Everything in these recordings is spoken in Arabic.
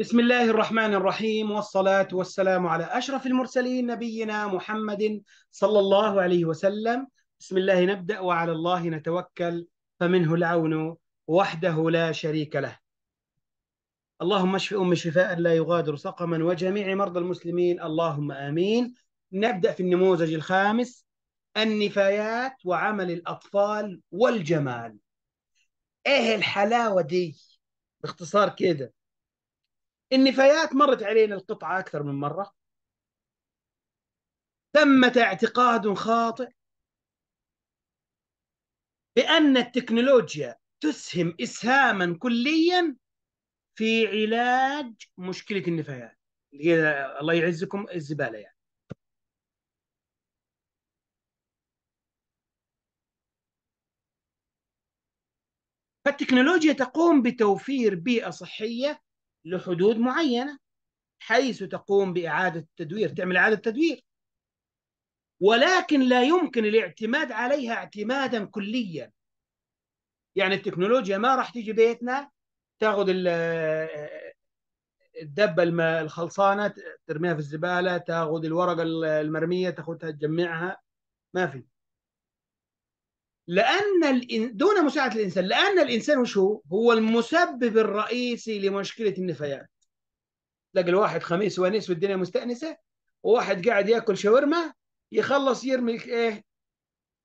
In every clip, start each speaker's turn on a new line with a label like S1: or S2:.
S1: بسم الله الرحمن الرحيم والصلاة والسلام على أشرف المرسلين نبينا محمد صلى الله عليه وسلم بسم الله نبدأ وعلى الله نتوكل فمنه العون وحده لا شريك له اللهم اشف أمي شفاء لا يغادر سقما وجميع مرضى المسلمين اللهم آمين نبدأ في النموذج الخامس النفايات وعمل الأطفال والجمال إيه الحلاوة دي باختصار كده النفايات مرت علينا القطعة أكثر من مرة ثمة اعتقاد خاطئ بأن التكنولوجيا تسهم إسهاما كليا في علاج مشكلة النفايات اللي هي الله يعزكم الزبالة يعني فالتكنولوجيا تقوم بتوفير بيئة صحية لحدود معينه حيث تقوم باعاده التدوير تعمل اعاده تدوير ولكن لا يمكن الاعتماد عليها اعتمادا كليا يعني التكنولوجيا ما راح تيجي بيتنا تاخذ الدبه الخلصانه ترميها في الزباله تاخذ الورقه المرميه تاخذها تجمعها ما في لأن دون مساعدة الإنسان لأن الإنسان وش هو؟ هو المسبب الرئيسي لمشكلة النفايات تلاقي الواحد خميس ونيس والدنيا مستأنسة وواحد قاعد ياكل شاورما يخلص يرمي ايه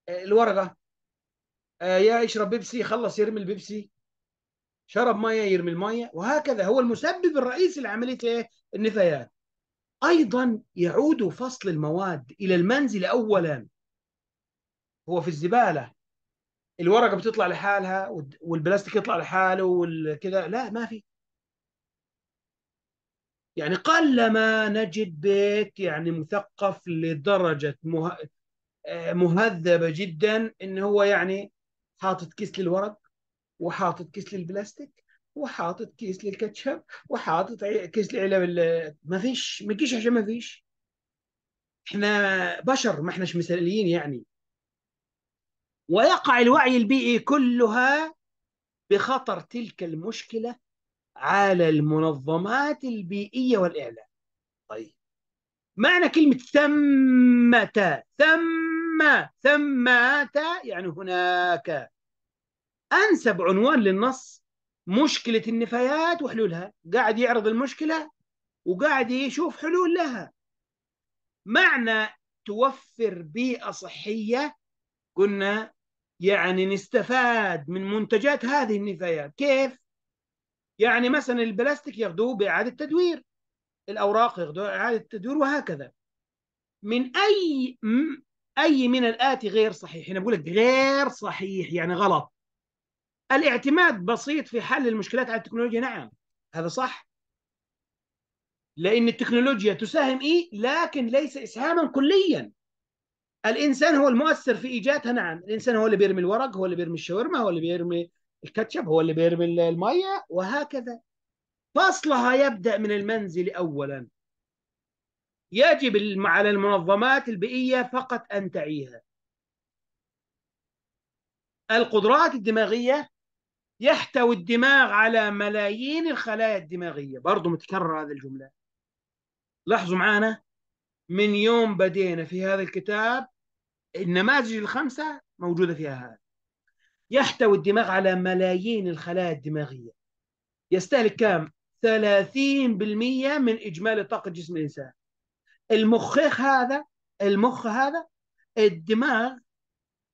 S1: الورقة آه، يا يشرب بيبسي يخلص يرمي البيبسي شرب ميه يرمي الميه وهكذا هو المسبب الرئيسي لعمليه ايه؟ النفايات. ايضا يعود فصل المواد الى المنزل اولا هو في الزباله الورقه بتطلع لحالها والبلاستيك يطلع لحاله والكذا لا ما في يعني قلما نجد بيت يعني مثقف لدرجه مه... آه، مهذبه جدا ان هو يعني حاطط كيس للورق وحاطط كيس للبلاستيك وحاطط كيس للكاتشب وحاطط كيس لعلب ما فيش ما فيش عشان ما فيش احنا بشر ما احناش مثاليين يعني ويقع الوعي البيئي كلها بخطر تلك المشكله على المنظمات البيئيه والاعلام. طيب معنى كلمه ثمة ثم ثمات يعني هناك انسب عنوان للنص مشكله النفايات وحلولها، قاعد يعرض المشكله وقاعد يشوف حلول لها. معنى توفر بيئه صحيه قلنا يعني نستفاد من منتجات هذه النفايات كيف؟ يعني مثلا البلاستيك ياخذوه بإعادة تدوير الأوراق ياخذوه إعادة تدوير وهكذا من أي أي من الآتي غير صحيح أنا بقول لك غير صحيح يعني غلط الاعتماد بسيط في حل المشكلات على التكنولوجيا نعم هذا صح لأن التكنولوجيا تساهم إيه لكن ليس إسهاما كليا الانسان هو المؤثر في ايجادها نعم الانسان هو اللي بيرمي الورق هو اللي بيرمي الشاورما هو اللي بيرمي الكاتشب هو اللي بيرمي الميه وهكذا فصلها يبدا من المنزل اولا يجب على المنظمات البيئيه فقط ان تعيها القدرات الدماغيه يحتوي الدماغ على ملايين الخلايا الدماغيه برضه متكرر هذه الجمله لاحظوا معانا من يوم بدينا في هذا الكتاب النماذج الخمسة موجودة فيها هذا يحتوي الدماغ على ملايين الخلايا الدماغية يستهلك كام؟ 30% من إجمالي طاقة جسم الإنسان المخيخ هذا المخ هذا الدماغ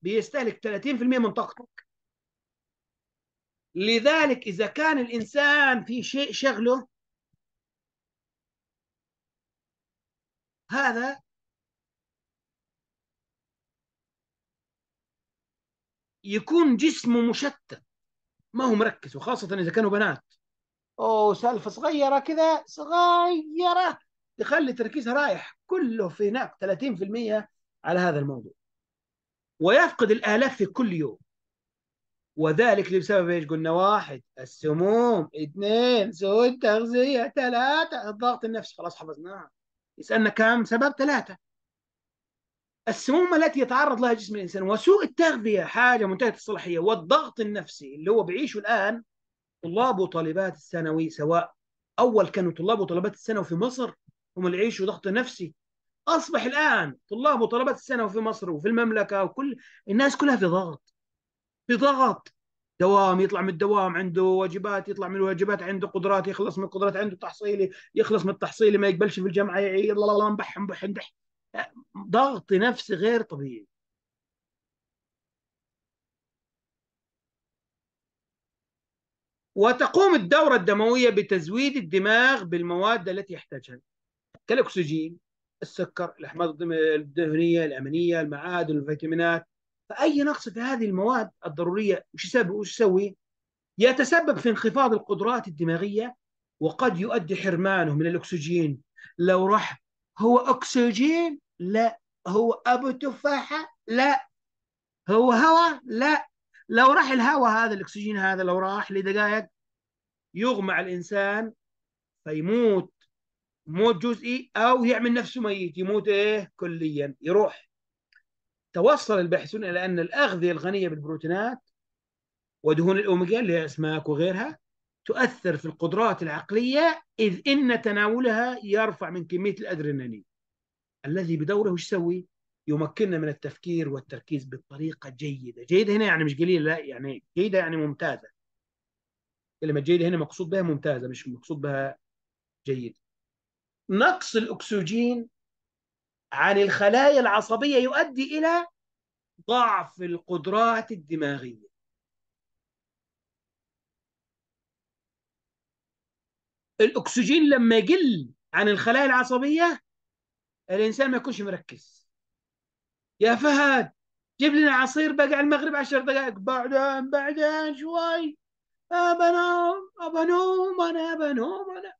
S1: بيستهلك 30% من طاقتك لذلك إذا كان الإنسان في شيء شغله هذا يكون جسمه مشتت ما هو مركز وخاصة إذا كانوا بنات أوه سالفة صغيرة كذا صغيرة تخلي تركيزها رايح كله في هناك 30% على هذا الموضوع ويفقد الآلاف في كل يوم وذلك لسبب ايش قلنا واحد السموم اثنين سوء التغذية ثلاثة الضغط النفسي خلاص حفظناها يسألنا كم سبب ثلاثة السموم التي يتعرض لها جسم الانسان وسوء التغذيه حاجه منتهيه الصلاحيه والضغط النفسي اللي هو بيعيشه الان طلاب وطالبات الثانوي سواء اول كانوا طلاب وطالبات الثانوي في مصر هم اللي يعيشوا ضغط نفسي اصبح الان طلاب وطالبات الثانوي في مصر وفي المملكه وكل الناس كلها في ضغط في ضغط دوام يطلع من الدوام عنده واجبات يطلع من الواجبات عنده قدرات يخلص من القدرات عنده تحصيلي يخلص من التحصيلي ما يقبلش في الجامعه يعي الله الله مبح مبح مبح ضغط نفسي غير طبيعي وتقوم الدورة الدموية بتزويد الدماغ بالمواد التي يحتاجها كالأكسجين السكر الأحماض الدهنية الأمينية المعادن الفيتامينات فأي نقص في هذه المواد الضرورية وش يسوي؟ يتسبب في انخفاض القدرات الدماغية وقد يؤدي حرمانه من الأكسجين لو راح هو أكسجين لا هو أبو تفاحة لا هو هواء لا لو راح الهواء هذا الأكسجين هذا لو راح لدقائق يغمى الإنسان فيموت موت جزئي أو يعمل نفسه ميت يموت إيه كليا يروح توصل الباحثون إلى أن الأغذية الغنية بالبروتينات ودهون الأوميجا اللي هي أسماك وغيرها تؤثر في القدرات العقلية إذ إن تناولها يرفع من كمية الأدرينالين الذي بدوره ايش يسوي؟ يمكننا من التفكير والتركيز بطريقة جيدة جيدة هنا يعني مش قليلة لا يعني جيدة يعني ممتازة كلمة جيدة هنا مقصود بها ممتازة مش مقصود بها جيدة نقص الأكسجين عن الخلايا العصبية يؤدي إلى ضعف القدرات الدماغية الاكسجين لما يقل عن الخلايا العصبيه الانسان ما يكونش مركز يا فهد جيب لنا عصير بقى على المغرب 10 دقائق بعدين بعدين شوي بنام بنوم انا بنوم انا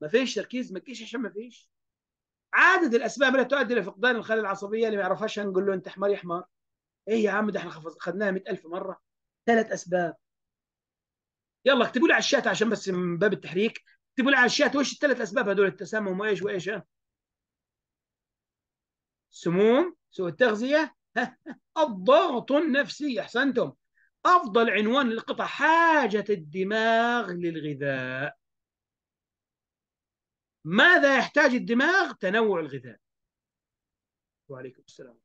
S1: ما فيش تركيز ما تجيش عشان ما فيش عدد الاسباب التي تؤدي لفقدان الخلايا العصبيه اللي ما يعرفهاش نقول له انت حمار يا حمار ايه يا عم ده احنا خدناها 100000 مره ثلاث اسباب يلا اكتبوا لي على الشات عشان بس من باب التحريك اكتبوا لي على الشات وش الثلاث اسباب هذول التسمم وايش وايش ها سموم سوء التغذيه الضغط النفسي احسنتم افضل عنوان للقطع حاجه الدماغ للغذاء ماذا يحتاج الدماغ تنوع الغذاء وعليكم السلام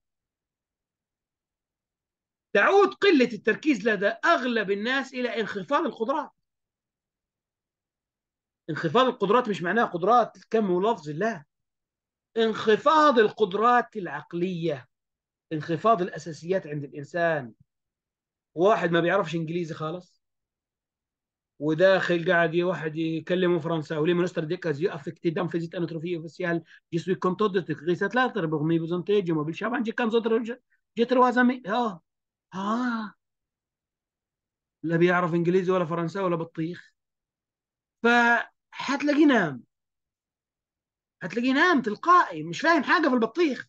S1: تعود قله التركيز لدى اغلب الناس الى انخفاض الخضرات انخفاض القدرات مش معناها قدرات كم ولفظ لا انخفاض القدرات العقلية انخفاض الأساسيات عند الإنسان واحد ما بيعرفش إنجليزي خالص وداخل قاعد واحد يكلمه فرنسا فرنساوي منستر ديكاز افكتي دم فيزيت انتروفي اوفيسيال جسوي كونتودت غيسات لاتر بغمي بزنتيج وما بالشاب جي كان زدر جتر وازمي ها آه، آه. ها لا بيعرف انجليزي ولا فرنسا ولا بطيخ ف هتلاقيه نام هتلاقيه نام تلقائي مش فاهم حاجه في البطيخ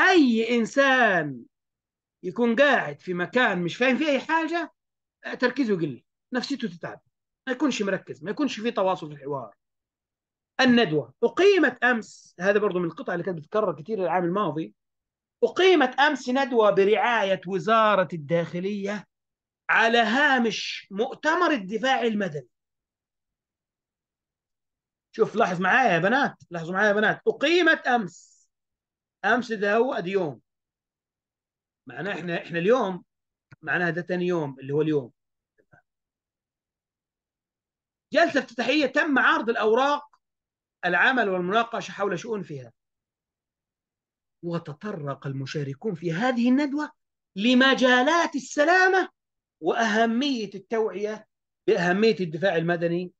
S1: اي انسان يكون قاعد في مكان مش فاهم فيه اي حاجه تركيزه يقل نفسيته تتعب ما يكونش مركز ما يكونش في تواصل في الحوار الندوه اقيمت امس هذا برضو من القطع اللي كانت بتتكرر كثير العام الماضي اقيمت امس ندوه برعايه وزاره الداخليه على هامش مؤتمر الدفاع المدني شوف لاحظ معايا يا بنات لاحظوا معايا يا بنات اقيمت امس امس ده هو ادي يوم معناه احنا احنا اليوم معناها ده ثاني يوم اللي هو اليوم جلسه افتتاحيه تم عرض الاوراق العمل والمناقشه حول شؤون فيها وتطرق المشاركون في هذه الندوه لمجالات السلامه واهميه التوعيه باهميه الدفاع المدني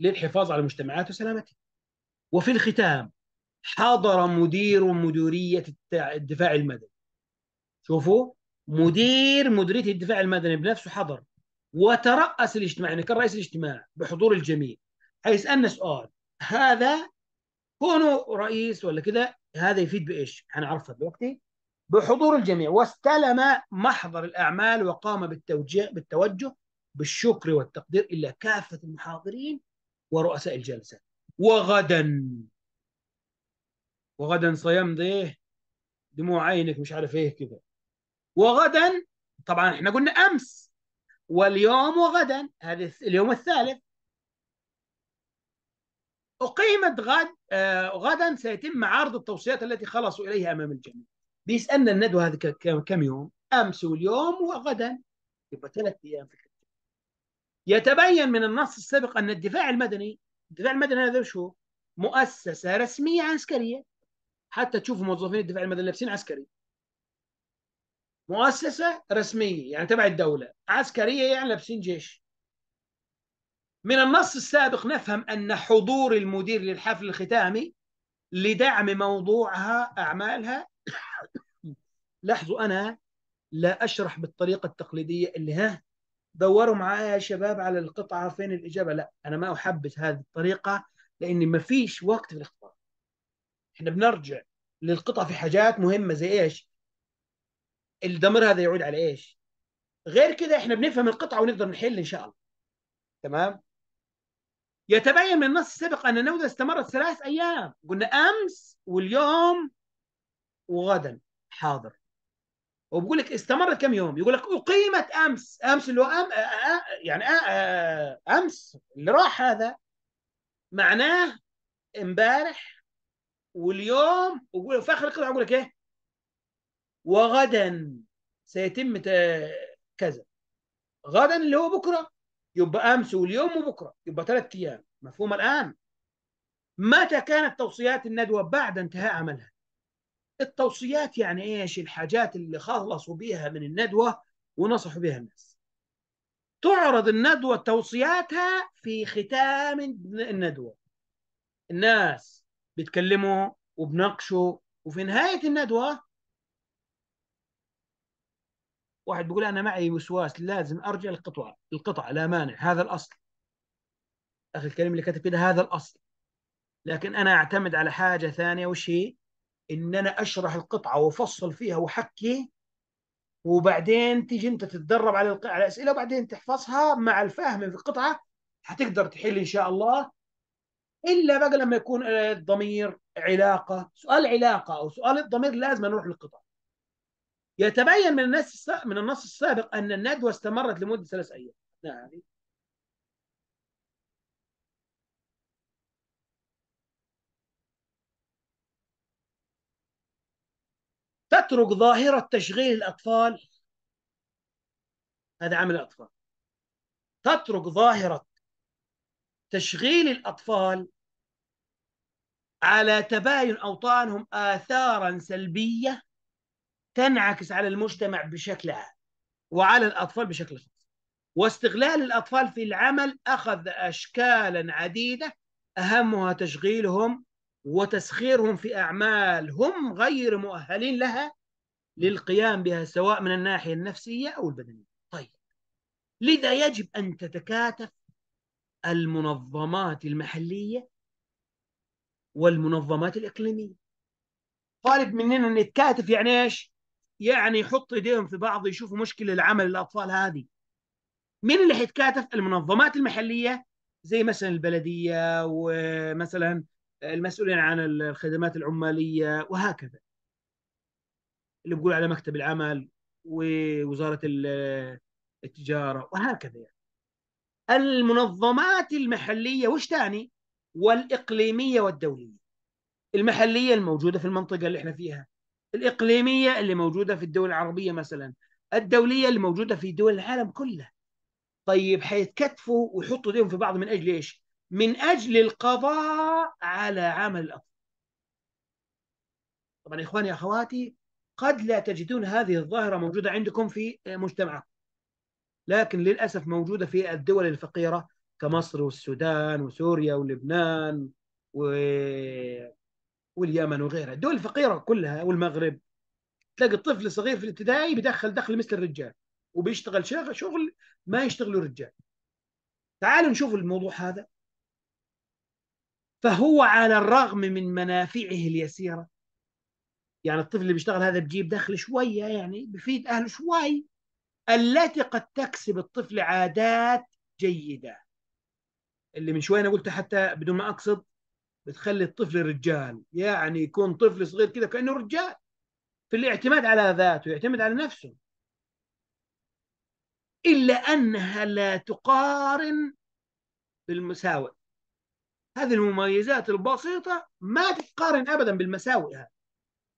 S1: للحفاظ على مجتمعات وسلامتها وفي الختام حضر مدير مديرية الدفاع المدني شوفوا مدير مديرية الدفاع المدني بنفسه حضر وترأس الاجتماع يعني كان رئيس الاجتماع بحضور الجميع أن سؤال هذا كونه رئيس ولا كذا هذا يفيد بإيش؟ هنعرفها دلوقتي بحضور الجميع واستلم محضر الأعمال وقام بالتوجيه بالتوجه بالشكر والتقدير إلى كافة المحاضرين ورؤساء الجلسة وغدا وغدا سيمضي دموع عينك مش عارف ايه كده وغدا طبعا احنا قلنا امس واليوم وغدا هذا اليوم الثالث اقيمت غد آه غدا سيتم عرض التوصيات التي خلصوا اليها امام الجميع بيسالنا الندوه هذه كم يوم امس واليوم وغدا يبقى ثلاث ايام في يتبين من النص السابق أن الدفاع المدني الدفاع المدني هذا شو؟ مؤسسة رسمية عسكرية حتى تشوف موظفين الدفاع المدني لابسين عسكري مؤسسة رسمية يعني تبع الدولة عسكرية يعني لابسين جيش من النص السابق نفهم أن حضور المدير للحفل الختامي لدعم موضوعها أعمالها لاحظوا أنا لا أشرح بالطريقة التقليدية اللي ها دوروا معايا يا شباب على القطعه فين الاجابه لا انا ما احبذ هذه الطريقه لان ما فيش وقت في الاختبار احنا بنرجع للقطعة في حاجات مهمه زي ايش الضمير هذا يعود على ايش غير كده احنا بنفهم القطعه ونقدر نحل ان شاء الله تمام يتبين من النص السابق ان النودة استمرت ثلاث ايام قلنا امس واليوم وغدا حاضر وبقول لك استمرت كم يوم يقول لك اقيمت امس امس اللي هو أم... يعني امس اللي راح هذا معناه امبارح واليوم وفي اخر القطعه اقول لك ايه وغدا سيتم كذا غدا اللي هو بكره يبقى امس واليوم وبكره يبقى ثلاث ايام مفهوم الان متى كانت توصيات الندوه بعد انتهاء عملها التوصيات يعني ايش الحاجات اللي خلصوا بها من الندوه ونصحوا بها الناس تعرض الندوه توصياتها في ختام الندوه الناس بيتكلموا وبناقشوا وفي نهايه الندوه واحد بيقول انا معي وسواس لازم ارجع للقطعه القطعه لا مانع هذا الاصل اخي الكريم اللي كتب كده هذا الاصل لكن انا اعتمد على حاجه ثانيه وش هي؟ ان انا اشرح القطعه وافصل فيها واحكي وبعدين تيجي انت تتدرب على على وبعدين تحفظها مع الفهم في القطعه حتقدر تحل ان شاء الله الا بقى لما يكون آه، الضمير علاقه سؤال علاقه او سؤال الضمير لازم نروح للقطعه يتبين من النص من النص السابق ان الندوه استمرت لمده ثلاث ايام يعني تترك ظاهرة تشغيل الأطفال هذا عمل الأطفال تترك ظاهرة تشغيل الأطفال على تباين أوطانهم آثارا سلبية تنعكس على المجتمع بشكل عام وعلى الأطفال بشكل خاص واستغلال الأطفال في العمل أخذ أشكالا عديدة أهمها تشغيلهم وتسخيرهم في أعمال هم غير مؤهلين لها للقيام بها سواء من الناحية النفسية أو البدنية طيب لذا يجب أن تتكاتف المنظمات المحلية والمنظمات الإقليمية طالب مننا أن نتكاتف يعني إيش؟ يعني يحط إيديهم في بعض يشوفوا مشكلة العمل الأطفال هذه مين اللي حيتكاتف المنظمات المحلية زي مثلا البلدية ومثلا المسؤولين عن الخدمات العماليه وهكذا اللي بقول على مكتب العمل ووزاره التجاره وهكذا يعني المنظمات المحليه وش تعني؟ والاقليميه والدوليه المحليه الموجوده في المنطقه اللي احنا فيها الاقليميه اللي موجوده في الدول العربيه مثلا الدوليه اللي موجوده في دول العالم كله طيب حيتكتفوا ويحطوا ايديهم في بعض من اجل ايش؟ من أجل القضاء على عمل الأطفال طبعا إخواني أخواتي قد لا تجدون هذه الظاهرة موجودة عندكم في مجتمعكم لكن للأسف موجودة في الدول الفقيرة كمصر والسودان وسوريا ولبنان و... واليمن وغيرها الدول الفقيرة كلها والمغرب تلاقي الطفل الصغير في الابتدائي بيدخل دخل مثل الرجال وبيشتغل شغل ما يشتغله الرجال تعالوا نشوف الموضوع هذا فهو على الرغم من منافعه اليسيره يعني الطفل اللي بيشتغل هذا بجيب دخل شويه يعني بفيد اهله شوي التي قد تكسب الطفل عادات جيده اللي من شويه انا قلت حتى بدون ما اقصد بتخلي الطفل رجال يعني يكون طفل صغير كذا كانه رجال في الاعتماد على ذاته يعتمد على نفسه الا انها لا تقارن بالمساوئ هذه المميزات البسيطة ما تتقارن أبدا بالمساوئ هذه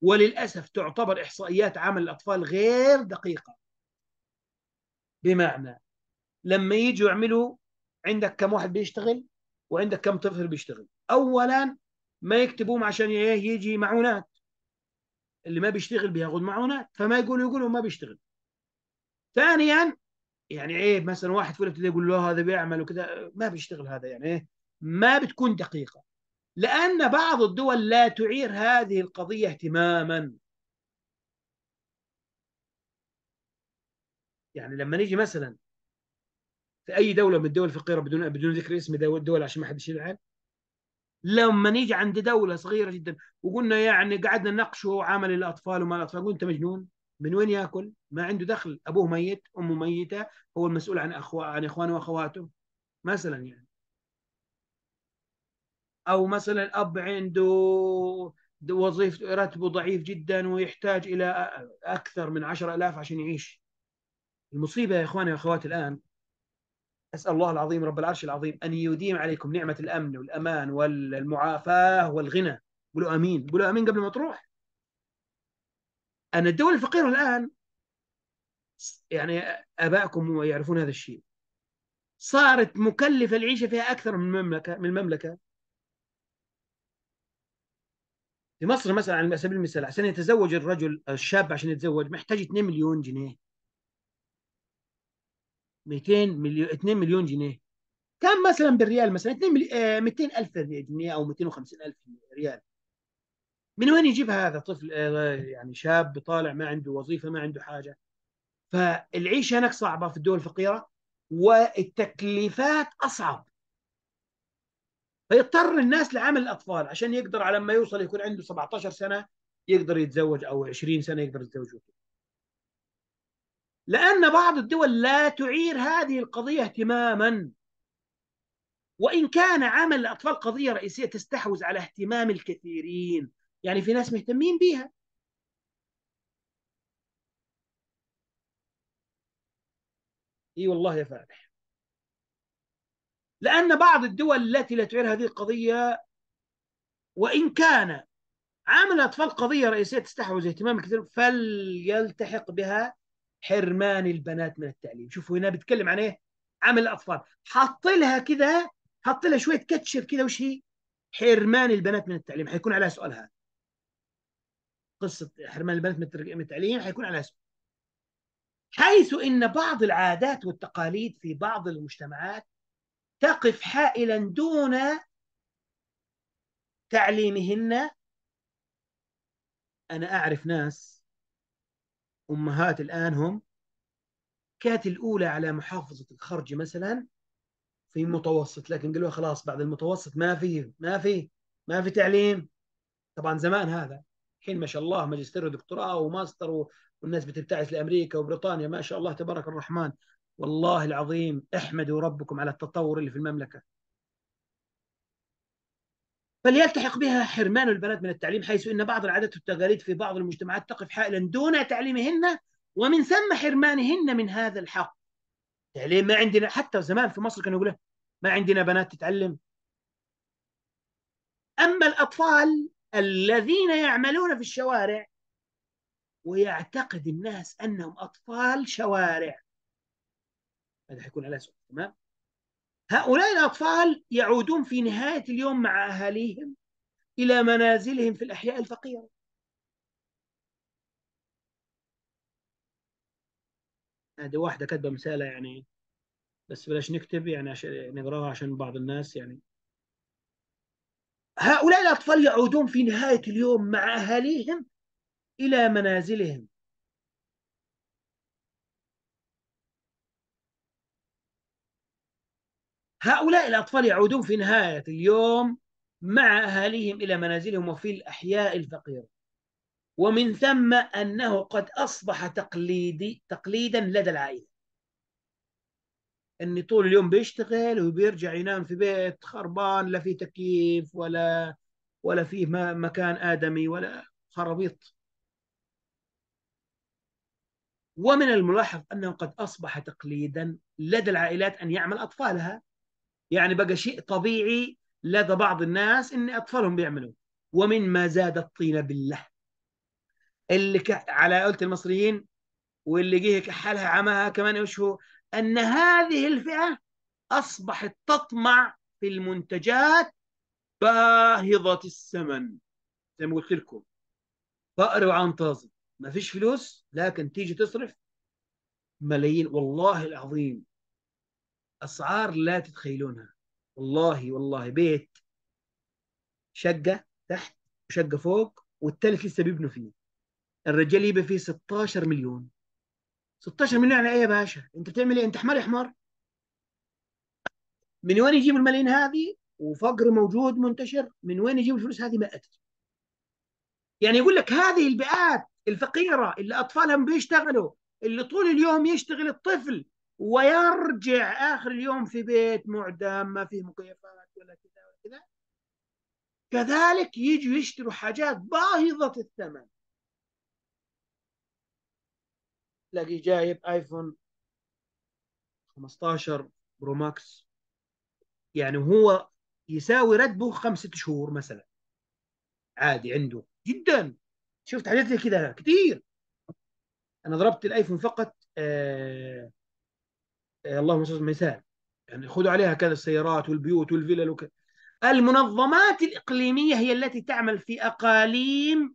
S1: وللأسف تعتبر إحصائيات عمل الأطفال غير دقيقة بمعنى لما يجوا يعملوا عندك كم واحد بيشتغل وعندك كم طفل بيشتغل أولا ما يكتبوهم عشان إيه يجي معونات اللي ما بيشتغل بياخذ معونات فما يقولوا يقولوا ما بيشتغل ثانيا يعني ايه مثلا واحد في الابتدائي يقول له هذا بيعمل وكذا ما بيشتغل هذا يعني ايه ما بتكون دقيقة لأن بعض الدول لا تعير هذه القضية اهتماما يعني لما نيجي مثلا في أي دولة من الدول الفقيرة بدون بدون ذكر اسم الدول عشان ما حدش العين لما نيجي عند دولة صغيرة جدا وقلنا يعني قعدنا نناقشه عمل الأطفال وما الأطفال قلنا أنت مجنون من وين ياكل؟ ما عنده دخل ابوه ميت امه ميته هو المسؤول عن عن اخوانه واخواته مثلا يعني او مثلا الاب عنده وظيفة راتبه ضعيف جدا ويحتاج الى اكثر من 10000 عشان يعيش المصيبه يا اخواني واخواتي الان اسال الله العظيم رب العرش العظيم ان يديم عليكم نعمه الامن والامان والمعافاه والغنى قولوا امين قولوا امين قبل ما تروح ان الدول الفقيره الان يعني ابائكم يعرفون هذا الشيء صارت مكلفه العيشه فيها اكثر من المملكه من المملكه في مصر مثلا على سبيل المثال عشان يتزوج الرجل الشاب عشان يتزوج محتاج 2 مليون جنيه 200 مليون 2 مليون جنيه كم مثلا بالريال مثلا 2 ملي... 200 آه، الف جنيه او 250 الف ريال من وين يجيبها هذا طفل آه، يعني شاب طالع ما عنده وظيفه ما عنده حاجه فالعيشه هناك صعبه في الدول الفقيره والتكليفات اصعب فيضطر الناس لعمل الاطفال عشان يقدر على ما يوصل يكون عنده 17 سنه يقدر يتزوج او 20 سنه يقدر يتزوج لان بعض الدول لا تعير هذه القضيه اهتماما وان كان عمل الاطفال قضيه رئيسيه تستحوذ على اهتمام الكثيرين يعني في ناس مهتمين بها اي والله يا فالح لأن بعض الدول التي لا تعير هذه القضية وإن كان عامل الأطفال قضية رئيسية تستحوذ اهتمام كثير فليلتحق بها حرمان البنات من التعليم شوفوا هنا بيتكلم عن إيه عامل الأطفال حط لها كذا حط لها شوية كتشر كذا وش هي حرمان البنات من التعليم حيكون عليها سؤال هذا قصة حرمان البنات من التعليم حيكون عليها سؤال حيث ان بعض العادات والتقاليد في بعض المجتمعات تقف حائلا دون تعليمهن أنا أعرف ناس أمهات الآن هم كانت الأولى على محافظة الخرج مثلا في متوسط لكن قالوا خلاص بعد المتوسط ما في ما في ما في تعليم طبعا زمان هذا الحين ما شاء الله ماجستير ودكتوراه وماستر والناس بتبتعث لامريكا وبريطانيا ما شاء الله تبارك الرحمن والله العظيم احمدوا ربكم على التطور اللي في المملكه فليلتحق بها حرمان البنات من التعليم حيث ان بعض العادات والتقاليد في بعض المجتمعات تقف حائلا دون تعليمهن ومن ثم حرمانهن من هذا الحق تعليم ما عندنا حتى زمان في مصر كانوا يقولوا ما عندنا بنات تتعلم اما الاطفال الذين يعملون في الشوارع ويعتقد الناس انهم اطفال شوارع هذا حيكون عليها سؤال تمام هؤلاء الأطفال يعودون في نهاية اليوم مع أهاليهم إلى منازلهم في الأحياء الفقيرة هذه واحدة كاتبة مسألة يعني بس بلاش نكتب يعني عشان نقراها عشان بعض الناس يعني هؤلاء الأطفال يعودون في نهاية اليوم مع أهاليهم إلى منازلهم هؤلاء الأطفال يعودون في نهاية اليوم مع أهاليهم إلى منازلهم وفي الأحياء الفقيرة ومن ثم أنه قد أصبح تقليدي تقليدا لدى العائلة أني طول اليوم بيشتغل وبيرجع ينام في بيت خربان لا فيه تكييف ولا ولا فيه مكان آدمي ولا خرابيط ومن الملاحظ أنه قد أصبح تقليدا لدى العائلات أن يعمل أطفالها يعني بقى شيء طبيعي لدى بعض الناس ان اطفالهم بيعملوه ومما زاد الطين بالله اللي ك... على قولة المصريين واللي جه كحلها عماها كمان ايش هو ان هذه الفئه اصبحت تطمع في المنتجات باهظه الثمن زي ما قلت لكم فقر وعن طازج ما فيش فلوس لكن تيجي تصرف ملايين والله العظيم اسعار لا تتخيلونها والله والله بيت شقه تحت وشقه فوق والثالث لسه بيبنوا فيه الرجال يبقى فيه 16 مليون 16 مليون على ايه يا باشا انت بتعمل ايه انت حمار يا حمار من وين يجيب الملايين هذه وفقر موجود منتشر من وين يجيب الفلوس هذه ما ادري يعني يقول لك هذه البيئات الفقيره اللي اطفالهم بيشتغلوا اللي طول اليوم يشتغل الطفل ويرجع اخر اليوم في بيت معدم ما فيه مكيفات ولا كذا ولا كذا كذلك يجوا يشتروا حاجات باهظه الثمن تلاقي جايب ايفون 15 برو ماكس يعني هو يساوي راتبه خمسة شهور مثلا عادي عنده جدا شفت حاجات زي كذا كثير انا ضربت الايفون فقط آه إيه، اللهم صل مثال يعني خذوا عليها كذا السيارات والبيوت والفلل وكذا المنظمات الإقليمية هي التي تعمل في أقاليم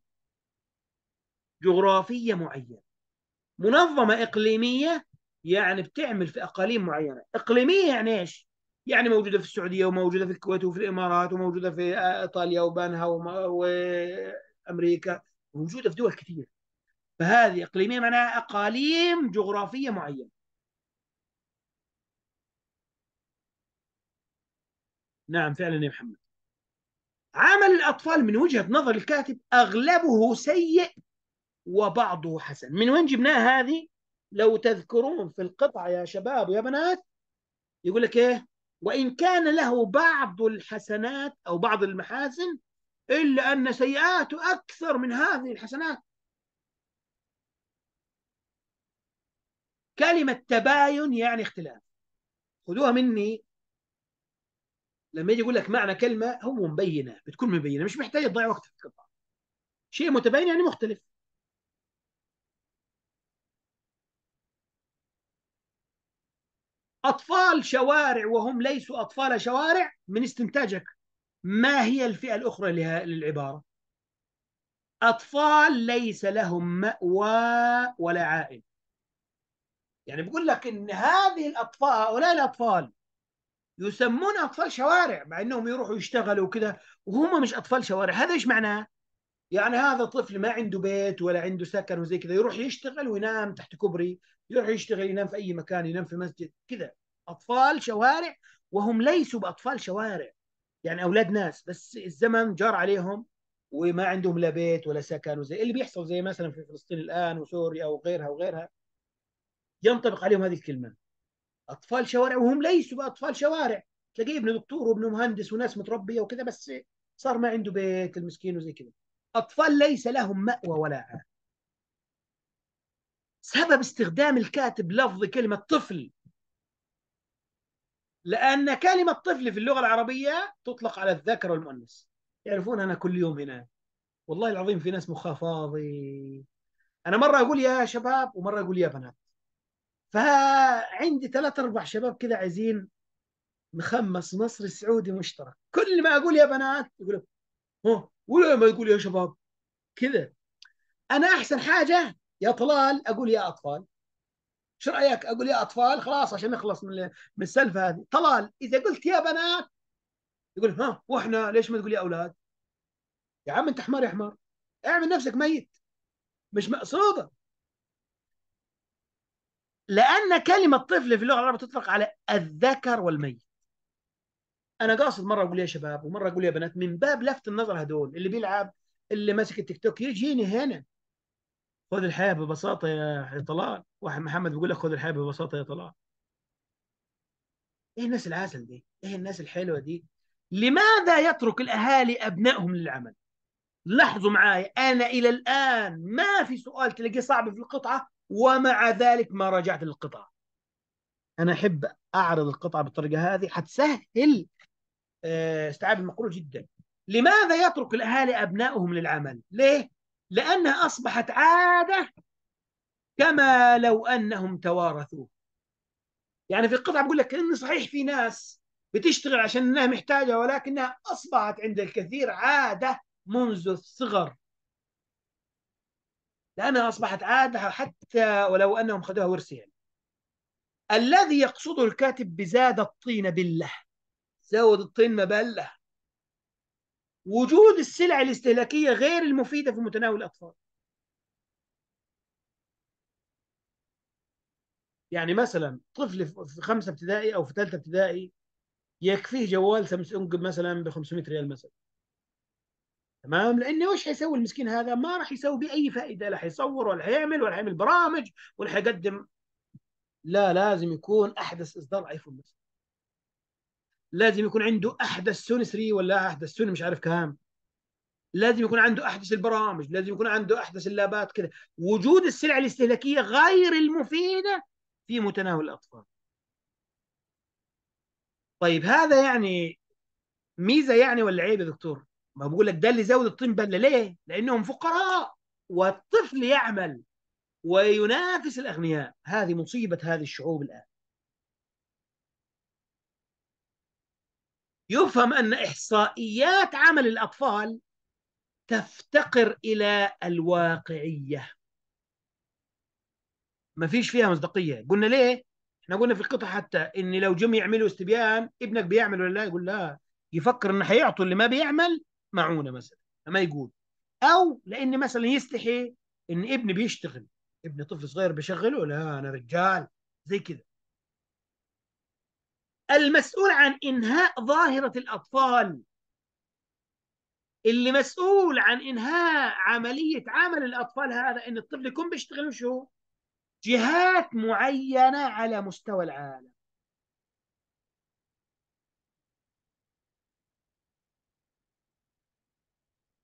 S1: جغرافية معينة منظمة إقليمية يعني بتعمل في أقاليم معينة إقليمية يعني إيش؟ يعني موجودة في السعودية وموجودة في الكويت وفي الإمارات وموجودة في إيطاليا وبانها وأمريكا موجودة في دول كثيره فهذه إقليمية معناها أقاليم جغرافية معينة نعم فعلا يا محمد عمل الأطفال من وجهة نظر الكاتب أغلبه سيء وبعضه حسن من وين جبناها هذه لو تذكرون في القطعة يا شباب ويا بنات يقول لك إيه وإن كان له بعض الحسنات أو بعض المحاسن إلا أن سيئاته أكثر من هذه الحسنات كلمة تباين يعني اختلاف خذوها مني لما يجي يقول لك معنى كلمه هو مبينه بتكون مبينه مش محتاج تضيع وقت في القطع شيء متباين يعني مختلف أطفال شوارع وهم ليسوا أطفال شوارع من استنتاجك ما هي الفئة الأخرى للعبارة أطفال ليس لهم مأوى ولا عائل يعني بقول لك إن هذه الأطفال هؤلاء الأطفال يسمون اطفال شوارع مع انهم يروحوا يشتغلوا وكذا وهم مش اطفال شوارع هذا ايش معناه؟ يعني هذا طفل ما عنده بيت ولا عنده سكن وزي كذا يروح يشتغل وينام تحت كوبري يروح يشتغل ينام في اي مكان ينام في مسجد كذا اطفال شوارع وهم ليسوا باطفال شوارع يعني اولاد ناس بس الزمن جار عليهم وما عندهم لا بيت ولا سكن وزي اللي بيحصل زي مثلا في فلسطين الان وسوريا وغيرها وغيرها ينطبق عليهم هذه الكلمه اطفال شوارع وهم ليسوا باطفال شوارع تلاقيه ابن دكتور وابن مهندس وناس متربيه وكذا بس صار ما عنده بيت المسكين وزي كذا اطفال ليس لهم ماوى ولا عام سبب استخدام الكاتب لفظ كلمه طفل لان كلمه طفل في اللغه العربيه تطلق على الذكر والمؤنث يعرفون انا كل يوم هنا والله العظيم في ناس مخافاضي انا مره اقول يا شباب ومره اقول يا بنات فعندي ثلاث اربع شباب كذا عايزين مخمس مصري سعودي مشترك كل ما اقول يا بنات يقولوا ها ولا ما يقول يا شباب كذا انا احسن حاجه يا طلال اقول يا اطفال شو رايك اقول يا اطفال خلاص عشان نخلص من من السالفه هذه طلال اذا قلت يا بنات يقول ها واحنا ليش ما تقول يا اولاد يا عم انت حمار يا حمار اعمل نفسك ميت مش مقصوده لأن كلمة طفل في اللغة العربية تطلق على الذكر والميت أنا قاصد مرة أقول يا شباب ومرة أقول يا بنات من باب لفت النظر هدول اللي بيلعب اللي ماسك التيك توك يجيني هنا خذ الحياة ببساطة يا طلال واحد محمد بيقول لك خذ الحياة ببساطة يا طلال ايه الناس العسل دي؟ ايه الناس الحلوه دي؟ لماذا يترك الاهالي ابنائهم للعمل؟ لاحظوا معايا انا الى الان ما في سؤال تلاقيه صعب في القطعه ومع ذلك ما راجعت للقطعة أنا أحب أعرض القطعة بالطريقة هذه حتسهل آه، استيعاب المقوله جدا لماذا يترك الأهالي أبنائهم للعمل؟ ليه؟ لأنها أصبحت عادة كما لو أنهم توارثوا يعني في القطعة بقول لك إن صحيح في ناس بتشتغل عشان إنها محتاجة ولكنها أصبحت عند الكثير عادة منذ الصغر لأنها أصبحت عادة حتى ولو أنهم خذوها ورثيا يعني. الذي يقصده الكاتب بزاد الطين بله زود الطين مبله وجود السلع الاستهلاكية غير المفيدة في متناول الأطفال يعني مثلا طفل في خمسة ابتدائي أو في ثالثة ابتدائي يكفيه جوال سامسونج مثلا ب 500 ريال مثلا تمام لانه وش حيسوي المسكين هذا ما راح يسوي به اي فائده لا حيصور ولا حيعمل ولا حيعمل برامج ولا حيقدم لا لازم يكون احدث اصدار ايفون بس لازم يكون عنده احدث سوني 3 ولا احدث سوني مش عارف كام لازم يكون عنده احدث البرامج لازم يكون عنده احدث اللابات كذا وجود السلع الاستهلاكيه غير المفيده في متناول الاطفال طيب هذا يعني ميزه يعني ولا عيب يا دكتور ما بقول لك ده اللي زود الطين بله ليه؟ لانهم فقراء والطفل يعمل وينافس الاغنياء هذه مصيبه هذه الشعوب الان يفهم ان احصائيات عمل الاطفال تفتقر الى الواقعيه ما فيش فيها مصداقيه قلنا ليه احنا قلنا في القطع حتى ان لو جم يعملوا استبيان ابنك بيعمل ولا لا يقول لا يفكر انه حيعطوا اللي ما بيعمل معونه مثلا فما يقول او لان مثلا يستحي ان ابني بيشتغل ابن طفل صغير بشغله لا انا رجال زي كذا المسؤول عن انهاء ظاهره الاطفال اللي مسؤول عن انهاء عمليه عمل الاطفال هذا ان الطفل يكون بيشتغل شو جهات معينه على مستوى العالم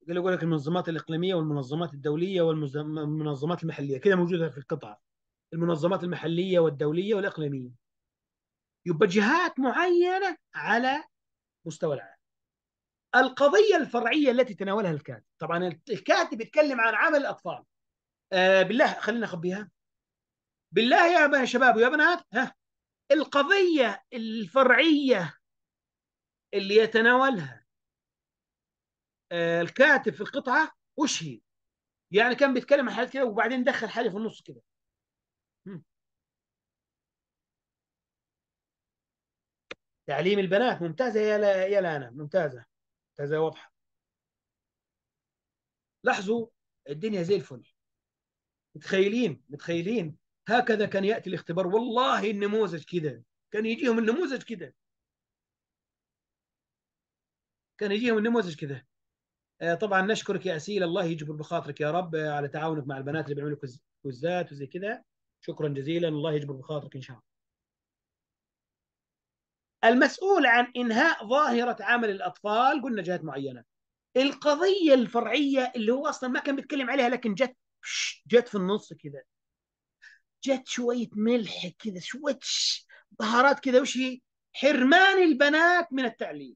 S1: يقول لك المنظمات الاقليميه والمنظمات الدوليه والمنظمات المحليه كده موجوده في القطعه المنظمات المحليه والدوليه والاقليميه يبقى جهات معينه على مستوى العالم القضيه الفرعيه التي تناولها الكاتب طبعا الكاتب يتكلم عن عمل الاطفال آه بالله خلينا اخبيها بالله يا شباب ويا بنات ها القضيه الفرعيه اللي يتناولها آه، الكاتب في القطعه اشهي يعني كان بيتكلم عن حاجات كده وبعدين دخل حاجه في النص كده تعليم البنات ممتازه يا لا يا لانا ممتازه ممتازه واضحه لاحظوا الدنيا زي الفل متخيلين متخيلين هكذا كان ياتي الاختبار والله النموذج كده كان يجيهم النموذج كده كان يجيهم النموذج كده آه، طبعا نشكرك يا اسيل الله يجبر بخاطرك يا رب آه، على تعاونك مع البنات اللي بيعملوا كوزات وزي كذا شكرا جزيلا الله يجبر بخاطرك ان شاء الله المسؤول عن انهاء ظاهره عمل الاطفال قلنا جهات معينه القضيه الفرعيه اللي هو اصلا ما كان بيتكلم عليها لكن جت جت في النص كذا جت شويه ملح كذا شويه بهارات كذا وش هي حرمان البنات من التعليم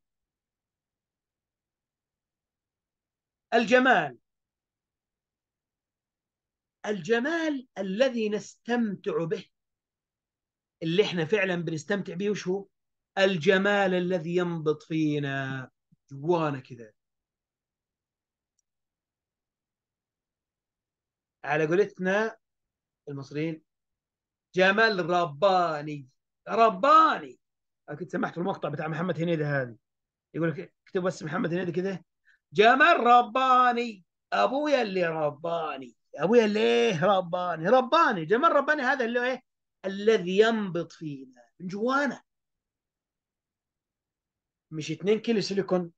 S1: الجمال الجمال الذي نستمتع به اللي احنا فعلا بنستمتع به وش هو؟ الجمال الذي ينبض فينا جوانا كذا على قولتنا المصريين جمال رباني رباني كنت سمعت المقطع بتاع محمد هنيدة هذه يقول لك اكتب بس محمد هنيدة كذا جمال رباني ابويا اللي رباني ابويا ليه رباني رباني جمال رباني هذا اللي ايه الذي ينبط فينا من جوانا مش 2 كيلو سيليكون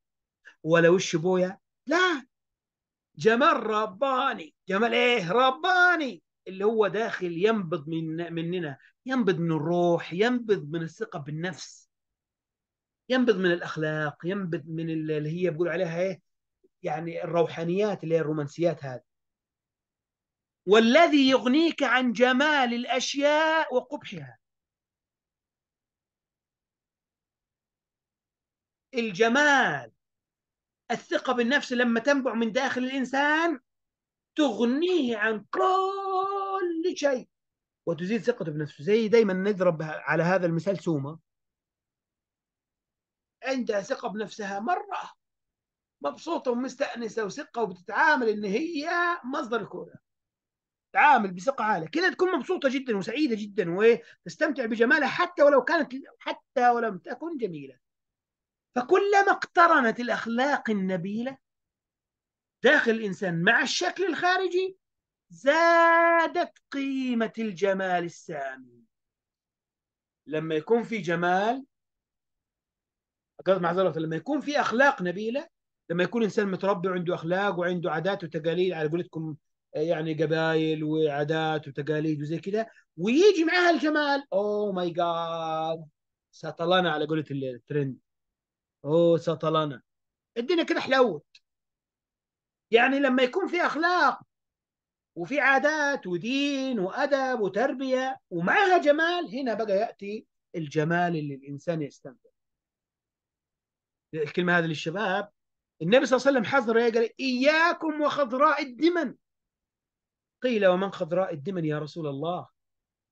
S1: ولا وش بويا لا جمال رباني جمال ايه رباني اللي هو داخل ينبض من مننا ينبض من الروح ينبض من الثقه بالنفس ينبض من الاخلاق ينبض من اللي هي بقول عليها ايه يعني الروحانيات اللي هي الرومانسيات هذه والذي يغنيك عن جمال الاشياء وقبحها الجمال الثقه بالنفس لما تنبع من داخل الانسان تغنيه عن كل شيء وتزيد ثقته بنفسه زي دايما نضرب على هذا المثال سومه عندها ثقه بنفسها مره مبسوطه ومستانسه وثقه وبتتعامل ان هي مصدر الكون تعامل بثقه عاليه كده تكون مبسوطه جدا وسعيده جدا وتستمتع بجمالها حتى ولو كانت حتى ولم تكن جميله فكلما اقترنت الاخلاق النبيله داخل الانسان مع الشكل الخارجي زادت قيمه الجمال السامي لما يكون في جمال معذره لما يكون في اخلاق نبيله لما يكون انسان متربي وعنده اخلاق وعنده عادات وتقاليد على قولتكم آه، يعني قبايل وعادات وتقاليد وزي كذا ويجي معها الجمال اوه oh ماي جاد سطلنا على قولة الترند اوه oh سطلنا الدنيا كده حلوت يعني لما يكون في اخلاق وفي عادات ودين وادب وتربيه ومعها جمال هنا بقى ياتي الجمال اللي الانسان يستمتع الكلمه هذه للشباب النبي صلى الله عليه وسلم حذر قال إياكم وخضراء الدمن قيل ومن خضراء الدمن يا رسول الله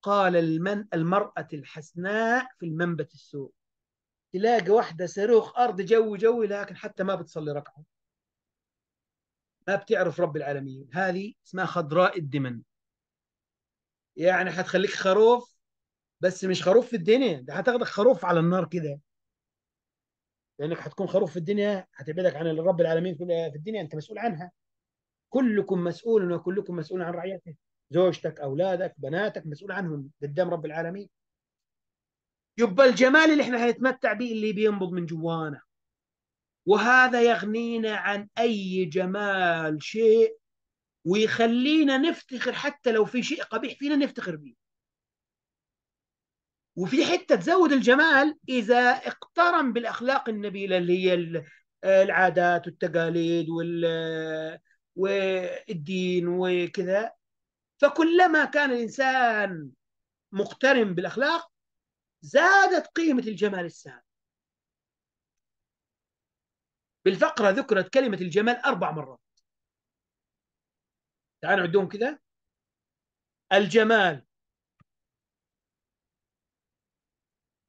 S1: قال المن المرأة الحسناء في المنبت السوء تلاقي واحدة صاروخ أرض جو جو لكن حتى ما بتصلي ركعة ما بتعرف رب العالمين هذه اسمها خضراء الدمن يعني حتخليك خروف بس مش خروف في الدنيا ده حتاخدك خروف على النار كده لانك حتكون خروف في الدنيا هتبعدك عن رب العالمين في الدنيا انت مسؤول عنها كلكم مسؤول وكلكم مسؤول عن رعيته زوجتك اولادك بناتك مسؤول عنهم قدام رب العالمين يبقى الجمال اللي احنا هنتمتع به اللي بينبض من جوانا وهذا يغنينا عن اي جمال شيء ويخلينا نفتخر حتى لو في شيء قبيح فينا نفتخر به وفي حته تزود الجمال اذا اقترن بالاخلاق النبيله اللي هي العادات والتقاليد وال والدين وكذا فكلما كان الانسان مقترن بالاخلاق زادت قيمه الجمال السام بالفقره ذكرت كلمه الجمال اربع مرات تعالوا نعدهم كذا الجمال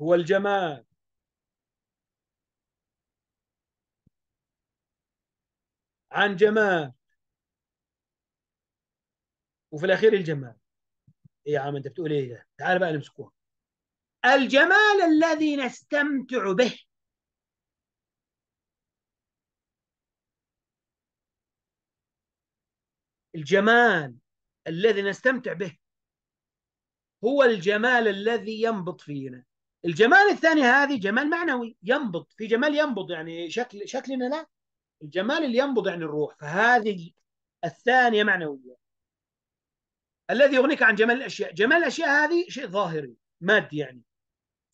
S1: هو الجمال عن جمال وفي الاخير الجمال ايه يا عم انت بتقول ايه ده تعال بقى نمسكوها الجمال الذي نستمتع به الجمال الذي نستمتع به هو الجمال الذي ينبط فينا الجمال الثاني هذه جمال معنوي ينبض في جمال ينبض يعني شكل شكلنا لا الجمال اللي ينبض يعني الروح فهذه الثانيه معنويه الذي يغنيك عن جمال الاشياء جمال الاشياء هذه شيء ظاهري مادي يعني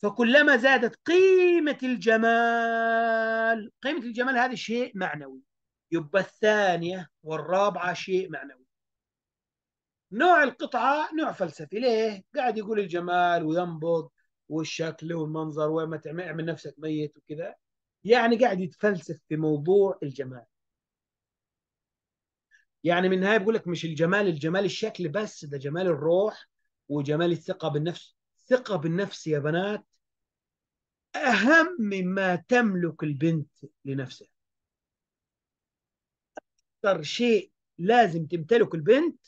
S1: فكلما زادت قيمه الجمال قيمه الجمال هذه شيء معنوي يبقى الثانيه والرابعه شيء معنوي نوع القطعه نوع فلسفي ليه قاعد يقول الجمال وينبض والشكل والمنظر وما تعمل اعمل نفسك ميت وكذا يعني قاعد يتفلسف في موضوع الجمال يعني من النهايه بقول لك مش الجمال الجمال الشكل بس ده جمال الروح وجمال الثقه بالنفس الثقه بالنفس يا بنات اهم ما تملك البنت لنفسها اكثر شيء لازم تمتلك البنت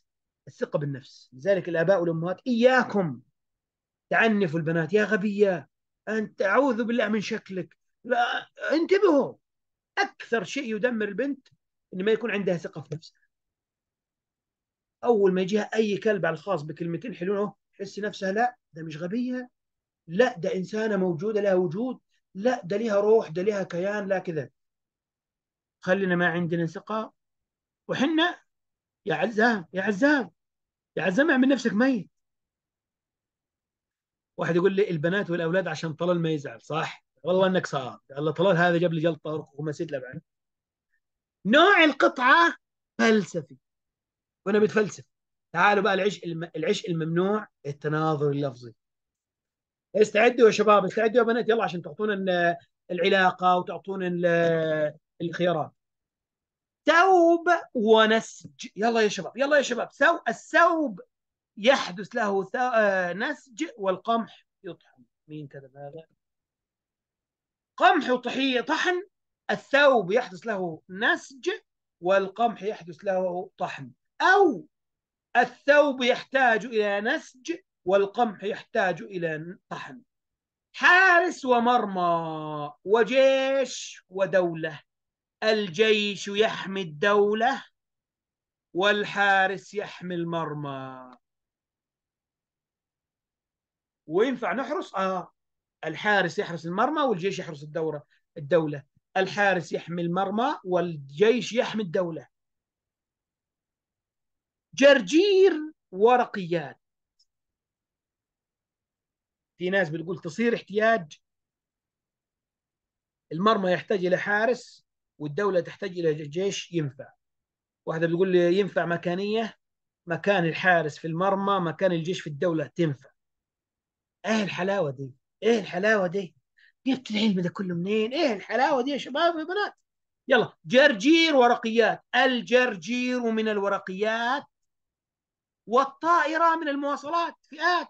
S1: الثقه بالنفس لذلك الاباء والامهات اياكم تعنف البنات يا غبيه انت اعوذ بالله من شكلك لا انتبهوا اكثر شيء يدمر البنت ان ما يكون عندها ثقه في نفسها اول ما يجيها اي كلب على الخاص بكلمتين حلوه تحس نفسها لا ده مش غبيه لا ده انسانه موجوده لها وجود لا ده لها روح ده لها كيان لا كذا خلينا ما عندنا ثقه وحنا يا عزام يا عزام يا عزام اعمل نفسك ميت واحد يقول لي البنات والاولاد عشان طلال ما يزعل صح؟ والله انك صار الله طلال هذا جاب لي جلطه له لبعن نوع القطعه فلسفي وانا بتفلسف تعالوا بقى العشق الم... العشق الممنوع التناظر اللفظي استعدوا يا شباب استعدوا يا بنات يلا عشان تعطونا العلاقه وتعطونا الخيارات ثوب ونسج يلا يا شباب يلا يا شباب سو الثوب يحدث له آه، نسج والقمح يطحن مين كتب هذا؟ قمح طحية طحن الثوب يحدث له نسج والقمح يحدث له طحن أو الثوب يحتاج إلى نسج والقمح يحتاج إلى طحن حارس ومرمى وجيش ودولة الجيش يحمي الدولة والحارس يحمي المرمى وينفع نحرس اه الحارس يحرس المرمى والجيش يحرس الدوره الدوله الحارس يحمي المرمى والجيش يحمي الدوله جرجير ورقيات في ناس بتقول تصير احتياج المرمى يحتاج الى حارس والدوله تحتاج الى جيش ينفع واحده بتقول لي ينفع مكانيه مكان الحارس في المرمى مكان الجيش في الدوله تنفع ايه الحلاوه دي؟ ايه الحلاوه دي؟ جبت العلم ده كله منين؟ ايه الحلاوه دي يا شباب ويا بنات؟ يلا جرجير ورقيات، الجرجير من الورقيات والطائره من المواصلات فئات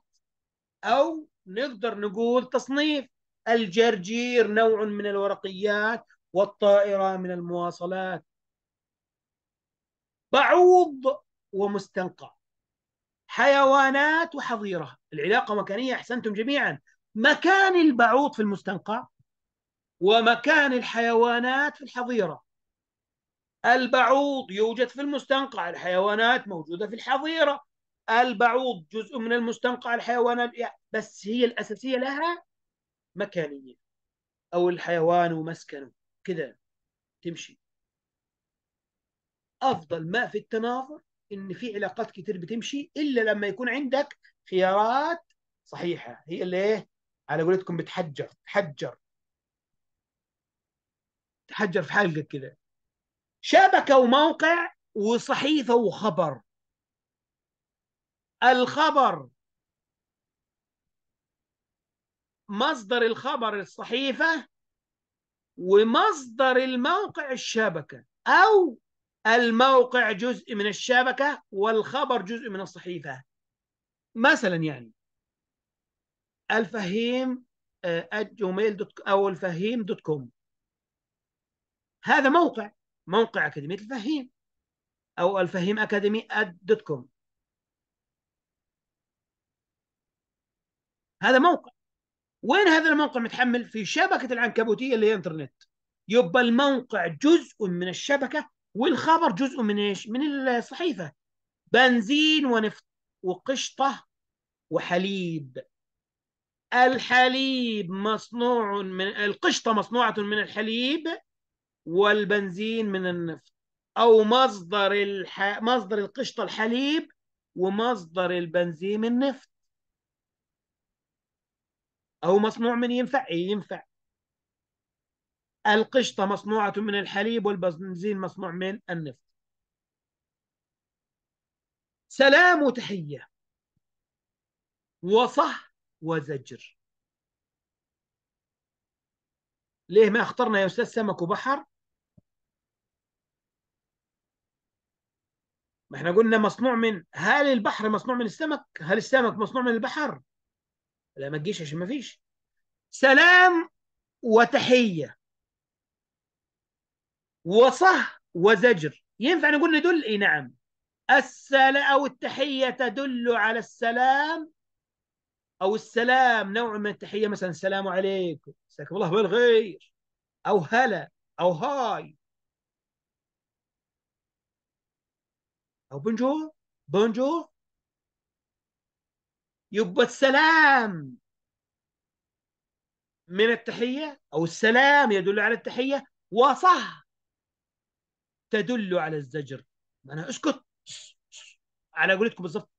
S1: او نقدر نقول تصنيف الجرجير نوع من الورقيات والطائره من المواصلات. بعوض ومستنقع حيوانات وحظيرة العلاقة مكانية أحسنتم جميعا مكان البعوض في المستنقع ومكان الحيوانات في الحظيرة البعوض يوجد في المستنقع الحيوانات موجودة في الحظيرة البعوض جزء من المستنقع الحيوانات بس هي الأساسية لها مكانية أو الحيوان ومسكنه كذا تمشي أفضل ما في التناظر ان في علاقات كتير بتمشي الا لما يكون عندك خيارات صحيحه هي اللي ايه على قولتكم بتحجر تحجر تحجر في حلقه كده شبكه وموقع وصحيفه وخبر الخبر مصدر الخبر الصحيفه ومصدر الموقع الشبكه او الموقع جزء من الشبكة والخبر جزء من الصحيفة مثلا يعني الفهيم جوميل آه، دوت أو الفهيم دوت كوم هذا موقع موقع أكاديمية الفهيم أو الفهيم أكاديمي دوت كوم هذا موقع وين هذا الموقع متحمل في شبكة العنكبوتية اللي هي انترنت يبقى الموقع جزء من الشبكة والخبر جزء من ايش؟ من الصحيفه بنزين ونفط وقشطه وحليب الحليب مصنوع من القشطه مصنوعه من الحليب والبنزين من النفط او مصدر الح... مصدر القشطه الحليب ومصدر البنزين النفط او مصنوع من ينفع إيه، ينفع القشطة مصنوعة من الحليب والبنزين مصنوع من النفط سلام وتحية وصح وزجر ليه ما اخترنا يا أستاذ سمك وبحر ما احنا قلنا مصنوع من هل البحر مصنوع من السمك هل السمك مصنوع من البحر لا ما تجيش عشان ما فيش سلام وتحية وصه وزجر ينفع نقول ندل اي نعم السلا او التحيه تدل على السلام او السلام نوع من التحيه مثلا السلام عليكم مساكم الله بالخير او هلا او هاي او بونجور بونجور يبقى السلام من التحيه او السلام يدل على التحيه وصه تدل على الزجر معناها اسكت على قولتكم بالضبط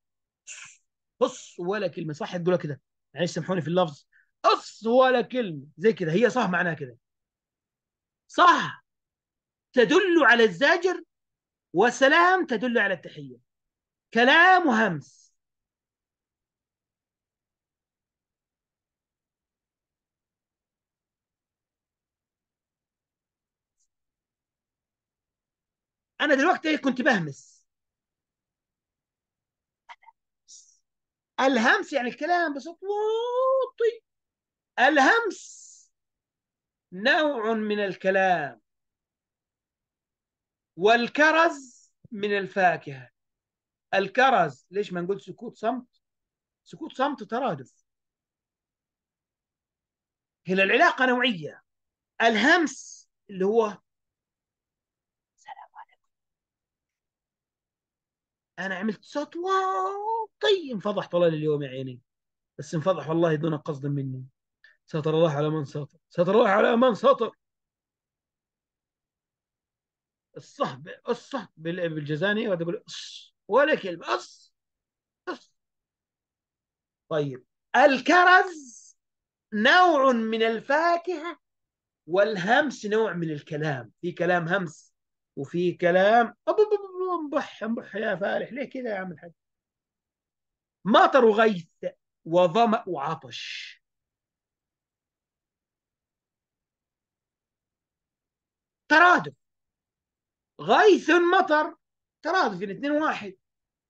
S1: بص ولا كلمه صح تقولها كده معلش يعني سامحوني في اللفظ بص ولا كلمه زي كده هي صح معناها كده صح تدل على الزاجر وسلام تدل على التحيه كلام وهمس انا دلوقتي كنت بهمس الهمس يعني الكلام بصوت واطي الهمس نوع من الكلام والكرز من الفاكهه الكرز ليش ما نقول سكوت صمت سكوت صمت ترادف هنا العلاقه نوعيه الهمس اللي هو انا عملت صوت واو طيب انفضح طلال اليوم يا عيني بس انفضح والله دون قصد مني ستر الله على من سطر ستر الله على من سطر الصحب الصهب بالجزاني وقعد اقول اص ولا كلمه اص اص طيب الكرز نوع من الفاكهه والهمس نوع من الكلام في كلام همس وفي كلام أبو انبح انبح يا فالح ليه كده يا عم الحاج مطر وغيث وظمأ وعطش ترادف غيث مطر ترادف الاثنين واحد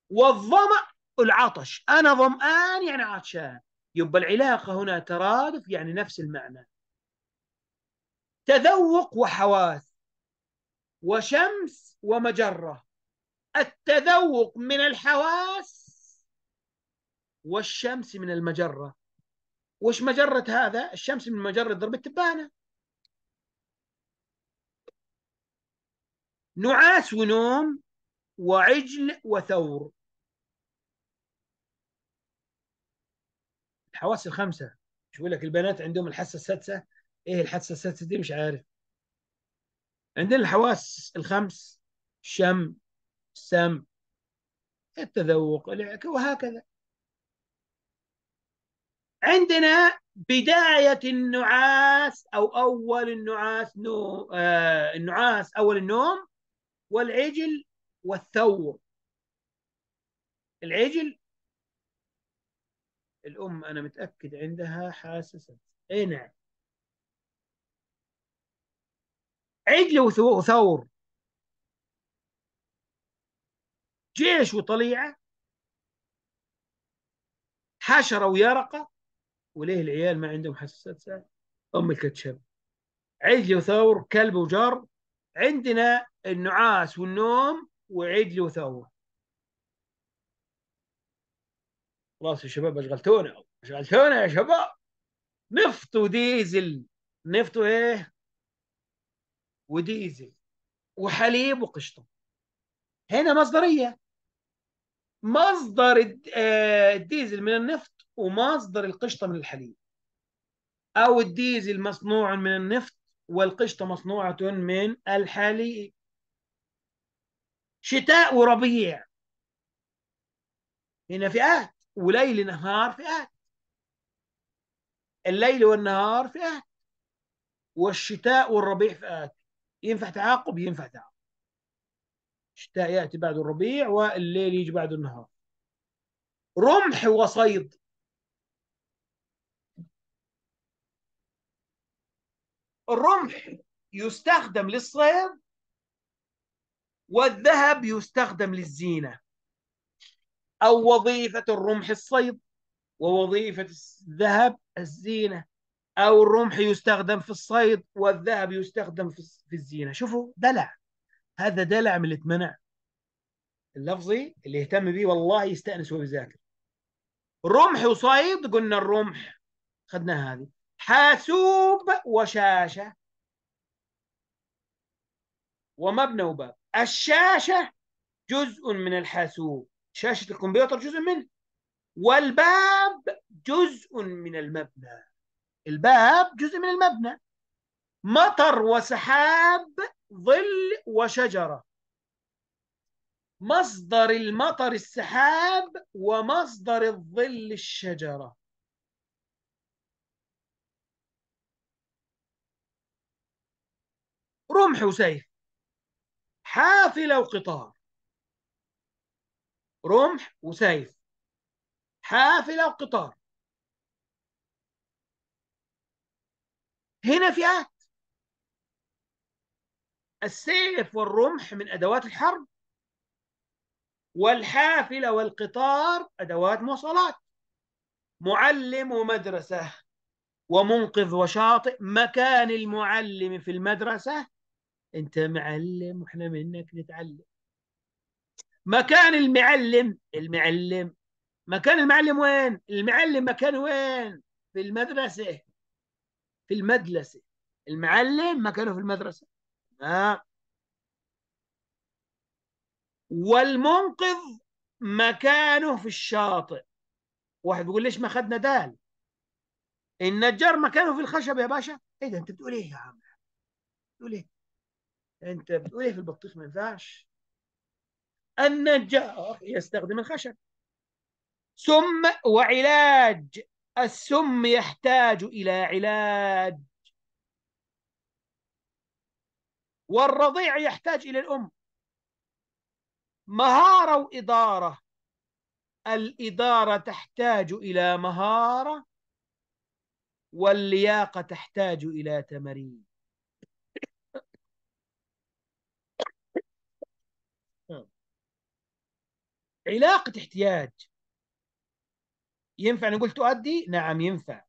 S1: والظمأ العطش أنا ظمآن يعني عطشان يبقى العلاقة هنا ترادف يعني نفس المعنى تذوق وحواس وشمس ومجرة التذوق من الحواس والشمس من المجرة وش مجرة هذا؟ الشمس من مجرة ضرب التبانة نعاس ونوم وعجل وثور الحواس الخمسة شو يقول لك البنات عندهم الحاسة السادسة ايه الحاسة السادسة دي مش عارف عندنا الحواس الخمس شم السمع التذوق وهكذا عندنا بداية النعاس أو أول النعاس نو آه النعاس أول النوم والعجل والثور العجل الأم أنا متأكد عندها حاسسة أي نعم عجل وثور جيش وطليعه حشره ويرقه وليه العيال ما عندهم حساسات ام الكتشب عجل وثور كلب وجر عندنا النعاس والنوم وعجل وثور خلاص يا شباب اشغلتونا اشغلتونا يا شباب نفط وديزل نفط وايه وديزل وحليب وقشطه هنا مصدريه مصدر آه، الديزل من النفط ومصدر القشطه من الحليب او الديزل مصنوع من النفط والقشطه مصنوعه من الحليب شتاء وربيع هنا فئات وليل نهار فئات الليل والنهار فئات والشتاء والربيع فئات ينفع تعاقب ينفع تعاقب الشتاء ياتي بعد الربيع والليل يجي بعد النهار رمح وصيد الرمح يستخدم للصيد والذهب يستخدم للزينه او وظيفه الرمح الصيد ووظيفه الذهب الزينه او الرمح يستخدم في الصيد والذهب يستخدم في الزينه شوفوا دلع هذا دلع من اللي اتمنع اللفظي اللي يهتم بيه والله يستانس ويذاكر رمح وصيد قلنا الرمح خدنا هذه حاسوب وشاشه ومبنى وباب الشاشه جزء من الحاسوب شاشه الكمبيوتر جزء منه والباب جزء من المبنى الباب جزء من المبنى مطر وسحاب ظل وشجرة مصدر المطر السحاب ومصدر الظل الشجرة رمح وسيف حافلة وقطار رمح وسيف حافلة وقطار هنا فيها السيف والرمح من أدوات الحرب والحافلة والقطار أدوات مواصلات معلم ومدرسة ومنقذ وشاطئ مكان المعلم في المدرسة أنت معلم وإحنا منك نتعلم مكان المعلم المعلم مكان المعلم وين؟ المعلم مكان وين؟ في المدرسة في المدلسة المعلم مكانه في المدرسة والمنقذ مكانه في الشاطئ واحد بيقول ليش ما خدنا دال النجار مكانه في الخشب يا باشا ايه ده انت بتقول ايه يا عم بتقول ايه انت بتقول ايه في البطيخ ما ينفعش النجار يستخدم الخشب سم وعلاج السم يحتاج الى علاج والرضيع يحتاج إلى الأم مهارة وإدارة الإدارة تحتاج إلى مهارة واللياقة تحتاج إلى تمرين علاقة احتياج ينفع نقول تؤدي؟ نعم ينفع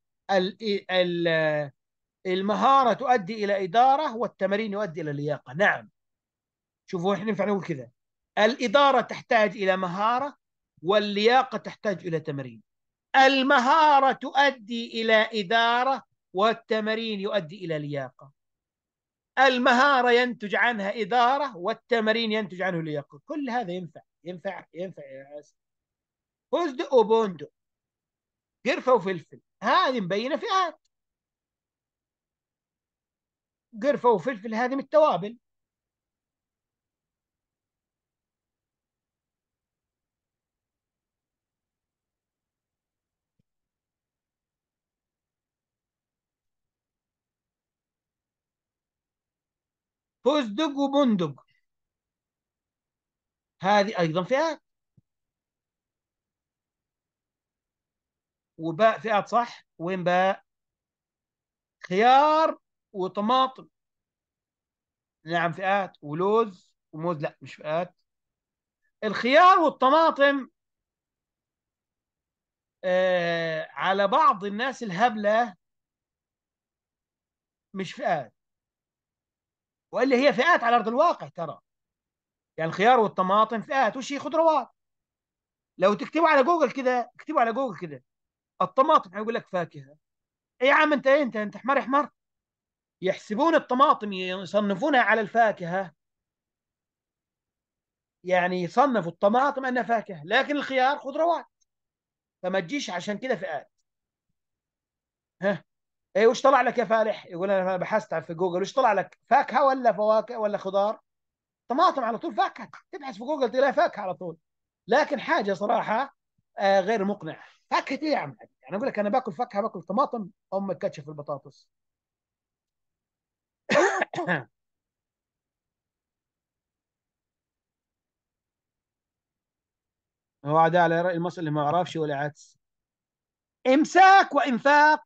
S1: المهاره تؤدي الى اداره والتمرين يؤدي الى لياقه نعم شوفوا احنا ينفع نقول كذا الاداره تحتاج الى مهاره واللياقه تحتاج الى تمرين المهاره تؤدي الى اداره والتمرين يؤدي الى لياقه المهاره ينتج عنها اداره والتمرين ينتج عنه لياقه كل هذا ينفع ينفع ينفع يا اسف فوزد وبوندو قرفه وفلفل هذه مبينه فئات قرفه وفلفل هذه من التوابل فزدق وبندق هذه ايضا فئات وباء فئات صح وين باء خيار وطماطم نعم فئات ولوز وموز لا مش فئات الخيار والطماطم آه على بعض الناس الهبله مش فئات والا هي فئات على ارض الواقع ترى يعني الخيار والطماطم فئات وش هي خضروات لو تكتبوا على جوجل كده اكتبوا على جوجل كده الطماطم هيقول لك فاكهه اي يا عم انت ايه انت انت حمار حمار يحسبون الطماطم يصنفونها على الفاكهة يعني يصنفوا الطماطم أنها فاكهة لكن الخيار خضروات فما تجيش عشان كده فئات ها ايه وش طلع لك يا فالح يقول انا بحثت في جوجل وش طلع لك فاكهه ولا فواكه ولا خضار طماطم على طول فاكهه تبحث في جوجل تلاقي فاكهه على طول لكن حاجه صراحه آه، غير مقنعه فاكهه ايه يا عم يعني اقول لك انا باكل فاكهه باكل طماطم ام الكاتشب في البطاطس هو عدا على رأي المصري اللي ما عرفش ولا عدس إمساك وإنفاق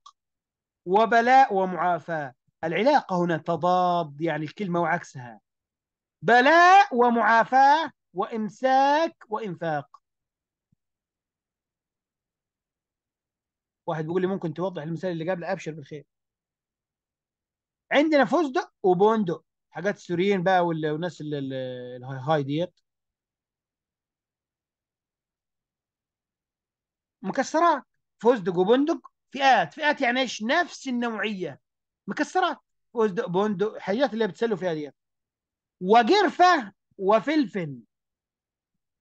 S1: وبلاء ومعافاة العلاقة هنا تضاد يعني الكلمة وعكسها بلاء ومعافاة وإمساك وإنفاق واحد بيقول لي ممكن توضح المثال اللي قبل أبشر بالخير عندنا فستق وبوندو حاجات السوريين بقى والناس الهاي ديت مكسرات فستق وبندق فئات فئات يعني ايش نفس النوعيه مكسرات فستق بندق الحاجات اللي بتسلوا فيها ديت وقرفة وفلفل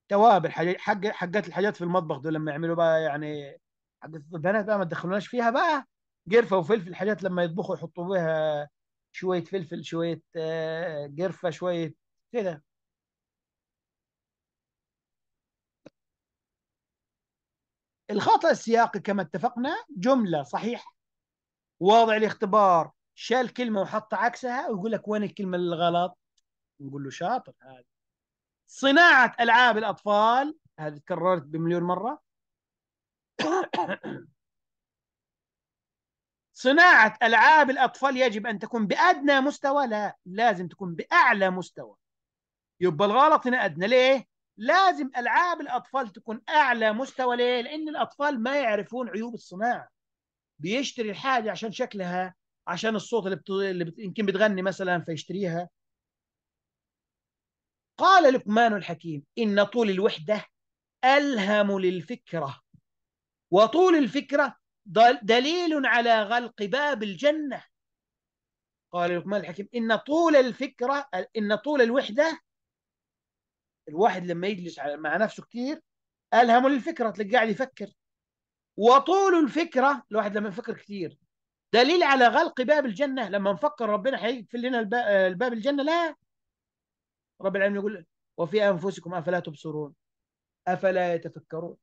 S1: توابل حق حقات الحاجات في المطبخ دول لما يعملوا بقى يعني البنات بقى ما تدخلوناش فيها بقى قرفة وفلفل حاجات لما يطبخوا يحطوا بها شويه فلفل شويه آه، قرفه شويه كده الخطا السياقي كما اتفقنا جمله صحيحه واضع الاختبار شال كلمه وحط عكسها ويقول لك وين الكلمه الغلط نقول له شاطر هذا صناعه العاب الاطفال هذه تكررت بمليون مره صناعة ألعاب الأطفال يجب أن تكون بأدنى مستوى لا لازم تكون بأعلى مستوى يبقى الغلط هنا أدنى ليه؟ لازم ألعاب الأطفال تكون أعلى مستوى ليه؟ لأن الأطفال ما يعرفون عيوب الصناعة بيشتري الحاجة عشان شكلها عشان الصوت اللي, بت... اللي بت... يمكن بتغني مثلا فيشتريها قال لقمان الحكيم إن طول الوحدة ألهم للفكرة وطول الفكرة دليل على غلق باب الجنة قال لقمان الحكيم إن طول الفكرة إن طول الوحدة الواحد لما يجلس مع نفسه كثير ألهم للفكرة تلقى قاعد يفكر وطول الفكرة الواحد لما يفكر كثير دليل على غلق باب الجنة لما نفكر ربنا حيقفل لنا الباب الجنة لا رب العالمين يقول وفي أنفسكم أفلا تبصرون أفلا يتفكرون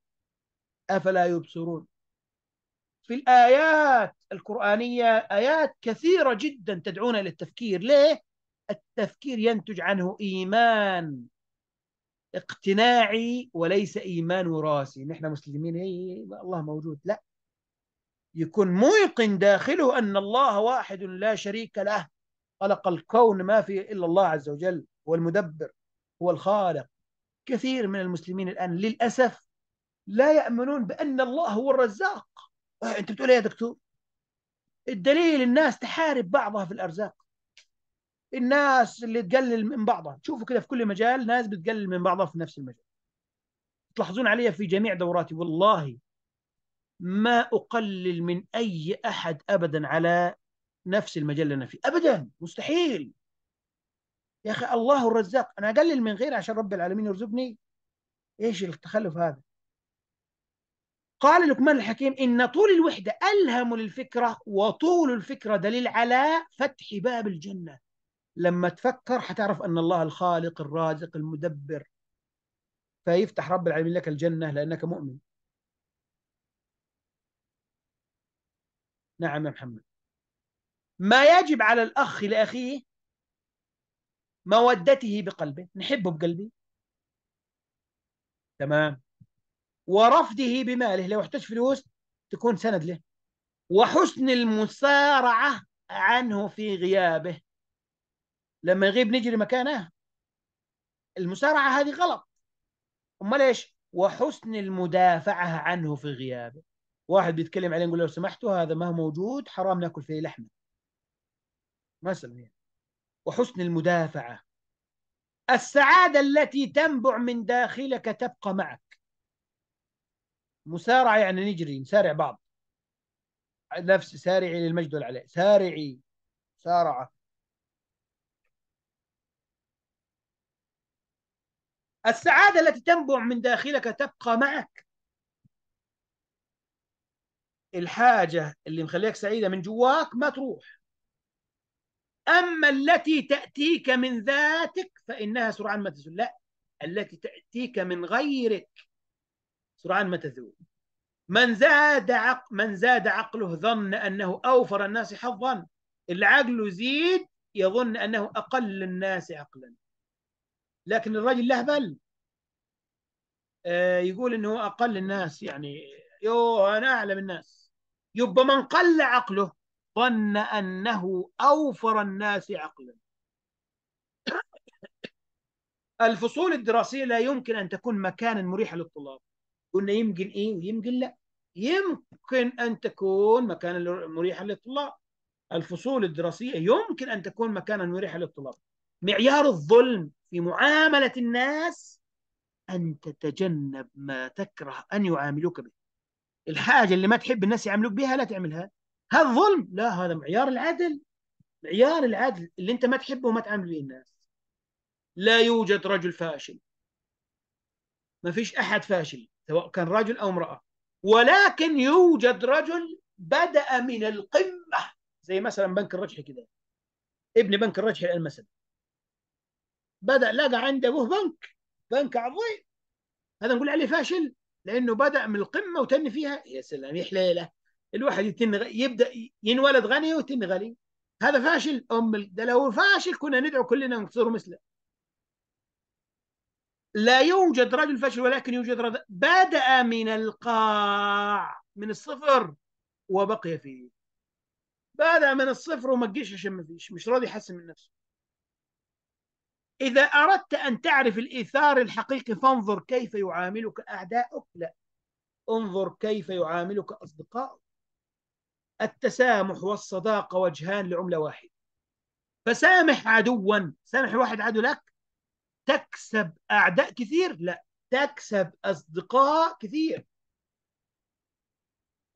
S1: أفلا يبصرون في الآيات القرآنية آيات كثيرة جدا تدعونا إلى التفكير ليه؟ التفكير ينتج عنه إيمان اقتناعي وليس إيمان وراسي نحن مسلمين هي إيه، الله موجود لا يكون موقن داخله أن الله واحد لا شريك له خلق الكون ما فيه إلا الله عز وجل هو المدبر هو الخالق كثير من المسلمين الآن للأسف لا يأمنون بأن الله هو الرزاق آه، انت بتقول ايه يا دكتور؟ الدليل الناس تحارب بعضها في الارزاق الناس اللي تقلل من بعضها شوفوا كده في كل مجال ناس بتقلل من بعضها في نفس المجال تلاحظون علي في جميع دوراتي والله ما اقلل من اي احد ابدا على نفس المجال اللي انا فيه ابدا مستحيل يا اخي الله الرزاق انا اقلل من غيري عشان رب العالمين يرزقني ايش التخلف هذا قال لقمان الحكيم إن طول الوحدة ألهم للفكرة وطول الفكرة دليل على فتح باب الجنة لما تفكر حتعرف أن الله الخالق الرازق المدبر فيفتح رب العالمين لك الجنة لأنك مؤمن نعم يا محمد ما يجب على الأخ لأخيه مودته بقلبه نحبه بقلبي تمام ورفده بماله لو احتاج فلوس تكون سند له وحسن المسارعة عنه في غيابه لما يغيب نجري مكانه المسارعة هذه غلط أمال إيش وحسن المدافعة عنه في غيابه واحد بيتكلم عليه نقول لو سمحتوا هذا ما هو موجود حرام ناكل فيه لحمة مثلا يعني وحسن المدافعة السعادة التي تنبع من داخلك تبقى معك مسارعه يعني نجري نسارع بعض نفس سارعي للمجد والعلاء سارعي سارعه السعاده التي تنبع من داخلك تبقى معك الحاجه اللي مخليك سعيده من جواك ما تروح اما التي تاتيك من ذاتك فانها سرعان ما تزول لا التي تاتيك من غيرك سرعان ما تذوب من زاد عق من زاد عقله ظن انه اوفر الناس حظا العقل زيد يظن انه اقل الناس عقلا لكن الرجل له بل آه، يقول انه اقل الناس يعني يوه انا اعلم الناس يبقى من قل عقله ظن انه اوفر الناس عقلا الفصول الدراسيه لا يمكن ان تكون مكانا مريحا للطلاب قلنا يمكن ايه ويمكن لا يمكن ان تكون مكانا مريحا للطلاب الفصول الدراسيه يمكن ان تكون مكانا مريحا للطلاب معيار الظلم في معامله الناس ان تتجنب ما تكره ان يعاملوك به الحاجه اللي ما تحب الناس يعاملوك بها لا تعملها هذا ظلم لا هذا معيار العدل معيار العدل اللي انت ما تحبه وما تعامل به الناس لا يوجد رجل فاشل ما فيش احد فاشل سواء كان رجل أو امرأة ولكن يوجد رجل بدأ من القمة زي مثلا بنك الرجحي كده ابن بنك الرجحي الآن مثلا بدأ لقى عند أبوه بنك بنك عظيم هذا نقول عليه فاشل لأنه بدأ من القمة وتن فيها يا سلام يا حليلة الواحد يتن يبدأ ينولد غني ويتن غني هذا فاشل أم ده لو فاشل كنا ندعو كلنا نصير مثله لا يوجد رجل فشل ولكن يوجد رجل بدأ من القاع من الصفر وبقي فيه بدأ من الصفر وما تجيش عشان ما فيش مش راضي يحسن من نفسه إذا أردت أن تعرف الإيثار الحقيقي فانظر كيف يعاملك أعداؤك لا انظر كيف يعاملك أصدقائك التسامح والصداقة وجهان لعملة واحدة فسامح عدوا سامح واحد عدو لك تكسب اعداء كثير لا تكسب اصدقاء كثير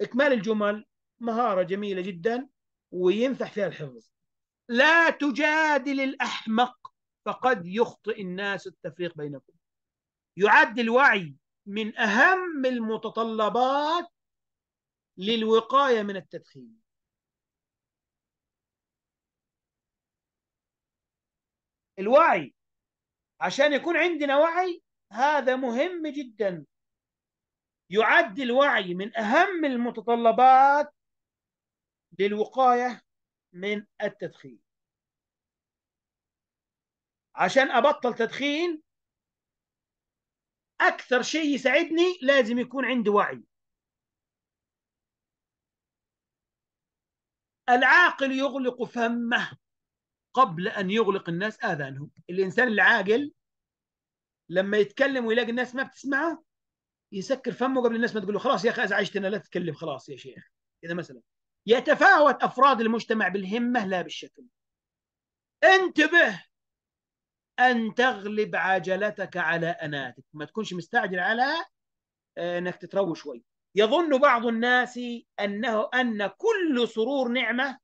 S1: اكمال الجمل مهاره جميله جدا وينفع فيها الحفظ لا تجادل الاحمق فقد يخطئ الناس التفريق بينكم يعد الوعي من اهم المتطلبات للوقايه من التدخين الوعي عشان يكون عندنا وعي هذا مهم جدا يعد الوعي من أهم المتطلبات للوقاية من التدخين عشان أبطل تدخين أكثر شيء يساعدني لازم يكون عندي وعي العاقل يغلق فمه قبل ان يغلق الناس اذانهم الانسان العاقل لما يتكلم ويلاقي الناس ما بتسمعه يسكر فمه قبل الناس ما تقول له خلاص يا اخي ازعجتنا لا تتكلم خلاص يا شيخ كذا مثلا يتفاوت افراد المجتمع بالهمه لا بالشكل انتبه ان تغلب عجلتك على اناتك ما تكونش مستعجل على آه، انك تتروي شوي يظن بعض الناس انه ان كل سرور نعمه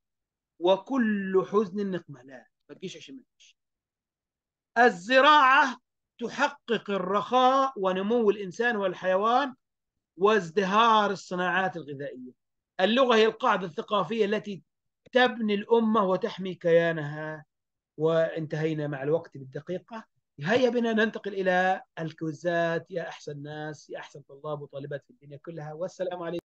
S1: وكل حزن لا ما تجيش عشان ما تجيش الزراعة تحقق الرخاء ونمو الإنسان والحيوان وازدهار الصناعات الغذائية اللغة هي القاعدة الثقافية التي تبني الأمة وتحمي كيانها وانتهينا مع الوقت بالدقيقة هيا بنا ننتقل إلى الكوزات يا أحسن ناس يا أحسن طلاب وطالبات في الدنيا كلها والسلام عليكم